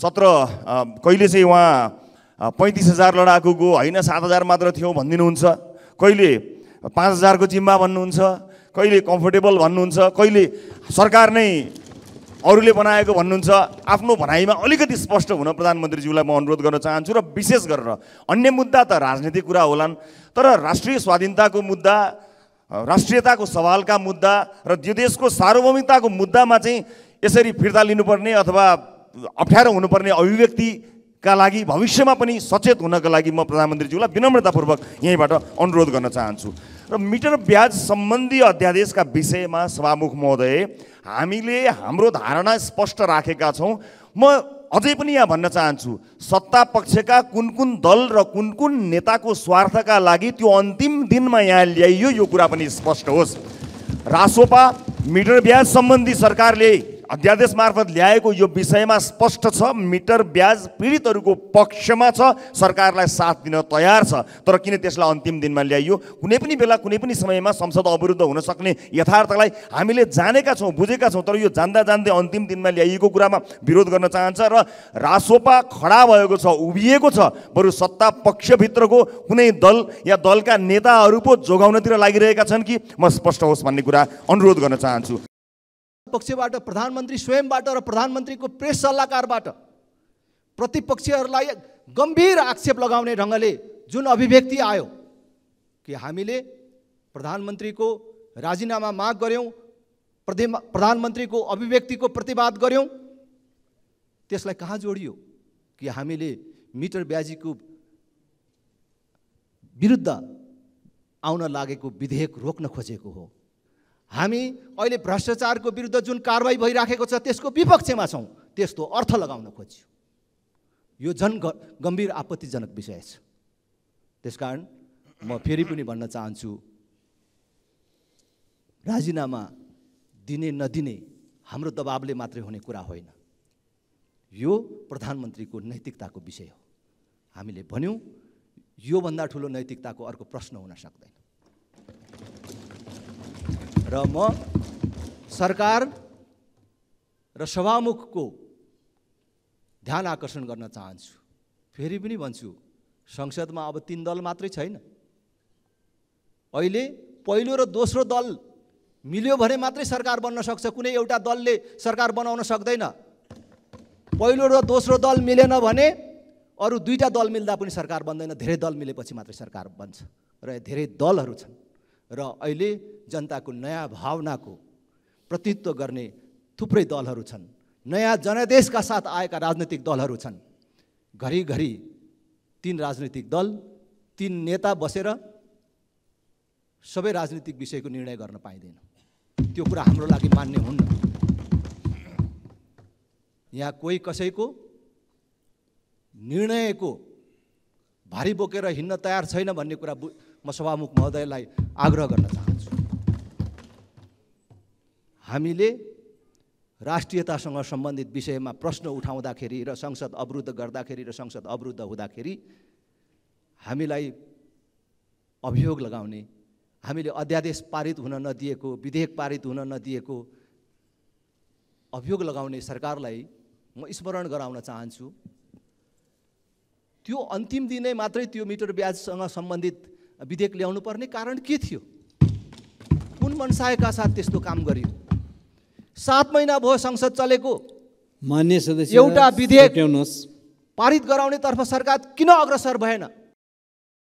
सत्र कहिले चाहिँ उहाँ पैँतिस हजार लडाकुको होइन सात हजार मात्र थियो भनिदिनुहुन्छ कहिले पाँच हजारको जिम्मा भन्नुहुन्छ कहिले कम्फोर्टेबल भन्नुहुन्छ कहिले सरकार नै अरूले बनाएको भन्नुहुन्छ आफ्नो भनाइमा अलिकति स्पष्ट हुन प्रधानमन्त्रीज्यूलाई म अनुरोध गर्न चाहन्छु र विशेष गरेर अन्य मुद्दा त राजनीतिक कुरा होलान् तर राष्ट्रिय स्वाधीनताको मुद्दा राष्ट्रियताको सवालका मुद्दा र यो देशको सार्वभौमिकताको मुद्दामा चाहिँ यसरी फिर्ता लिनुपर्ने अथवा अप्ठ्यारो हुनुपर्ने अभिव्यक्तिका लागि भविष्यमा पनि सचेत हुनका लागि म प्रधानमन्त्रीज्यूलाई विनम्रतापूर्वक यहीँबाट अनुरोध गर्न चाहन्छु र मिटर ब्याज सम्बन्धी अध्यादेशका विषयमा सभामुख महोदय हामीले हाम्रो धारणा स्पष्ट राखेका छौँ म अझै पनि यहाँ भन्न चाहन्छु सत्ता पक्षका कुन कुन दल र कुन कुन नेताको स्वार्थका लागि त्यो अन्तिम दिनमा यहाँ ल्याइयो यो कुरा पनि स्पष्ट होस् रासोपा मिटर ब्याज सम्बन्धी सरकारले अध्यादेश मार्फत ल्याएको यो विषयमा स्पष्ट छ मिटर ब्याज पीडितहरूको पक्षमा छ सरकारलाई साथ दिन तयार छ तर किन त्यसलाई अन्तिम दिनमा ल्याइयो कुनै पनि बेला कुनै पनि समयमा संसद अवरुद्ध हुन सक्ने यथार्थलाई हामीले जानेका छौँ बुझेका छौँ तर यो जान्दा जान्दै अन्तिम दिनमा ल्याइएको कुरामा विरोध गर्न चाहन्छ र रासोपा खडा भएको छ उभिएको छ बरु सत्ता पक्षभित्रको कुनै दल या दलका नेताहरू पो जोगाउनतिर लागिरहेका छन् कि म स्पष्ट होस् भन्ने कुरा अनुरोध गर्न चाहन्छु पक्षबाट प्रधानमन्त्री स्वयंबाट र प्रधानमन्त्रीको प्रेस सल्लाहकारबाट प्रतिपक्षहरूलाई गम्भीर आक्षेप लगाउने ढङ्गले जुन अभिव्यक्ति आयो कि हामीले प्रधानमन्त्रीको राजीनामा माग गऱ्यौँ प्रति प्रधानमन्त्रीको अभिव्यक्तिको प्रतिवाद गऱ्यौँ त्यसलाई कहाँ जोडियो कि हामीले मिटर ब्याजीको विरुद्ध आउन लागेको विधेयक रोक्न खोजेको हो हामी अहिले भ्रष्टाचारको विरुद्ध जुन कारवाही भइराखेको छ त्यसको विपक्षमा छौँ त्यस्तो अर्थ लगाउन खोज्यो यो जन गम्भीर आपत्तिजनक विषय छ त्यसकारण म फेरि पनि भन्न चाहन्छु राजीनामा दिने नदिने हाम्रो दबावले मात्रै हुने कुरा होइन यो प्रधानमन्त्रीको नैतिकताको विषय हो हामीले भन्यौँ योभन्दा ठुलो नैतिकताको अर्को प्रश्न हुन सक्दैन र म सरकार र सभामुखको ध्यान आकर्षण गर्न चाहन्छु फेरि पनि भन्छु संसदमा अब तिन दल मात्रै छैन अहिले पहिलो र दोस्रो दल मिल्यो भने मात्रै सरकार बन्न सक्छ कुनै एउटा दलले सरकार बनाउन सक्दैन पहिलो र दोस्रो दल मिलेन भने अरू दुईवटा दल मिल्दा पनि सरकार बन्दैन धेरै दल मिलेपछि मात्रै सरकार बन्छ र धेरै दलहरू छन् र अहिले जनताको नयाँ भावनाको प्रतित्व गर्ने थुप्रै दलहरू छन् नयाँ जनादेशका साथ आएका राजनैतिक दलहरू छन् घरिघरि तिन राजनैतिक दल तिन नेता बसेर सबै राजनीतिक विषयको निर्णय गर्न पाइँदैन त्यो कुरा हाम्रो लागि मान्य हुन्न यहाँ कोही कसैको निर्णयको भारी बोकेर हिँड्न तयार छैन भन्ने कुरा बु म सभामुख महोदयलाई आग्रह गर्न चाहन्छु हामीले राष्ट्रियतासँग सम्बन्धित विषयमा प्रश्न उठाउँदाखेरि र संसद अवरुद्ध गर्दाखेरि र संसद अवरुद्ध हुँदाखेरि हामीलाई अभियोग लगाउने हामीले अध्यादेश पारित हुन नदिएको विधेयक पारित हुन नदिएको अभियोग लगाउने सरकारलाई म स्मरण गराउन चाहन्छु त्यो अन्तिम दिनै मात्रै त्यो मिटर ब्याजसँग सम्बन्धित विधेयक ल्याउनु पर्ने कारण के थियो कुन मनसायका साथ त्यस्तो काम गरियो सात महिना भयो संसद चलेको मान्य सदस्य एउटा विधेयक पारित तर्फ सरकार किन अग्रसर भएन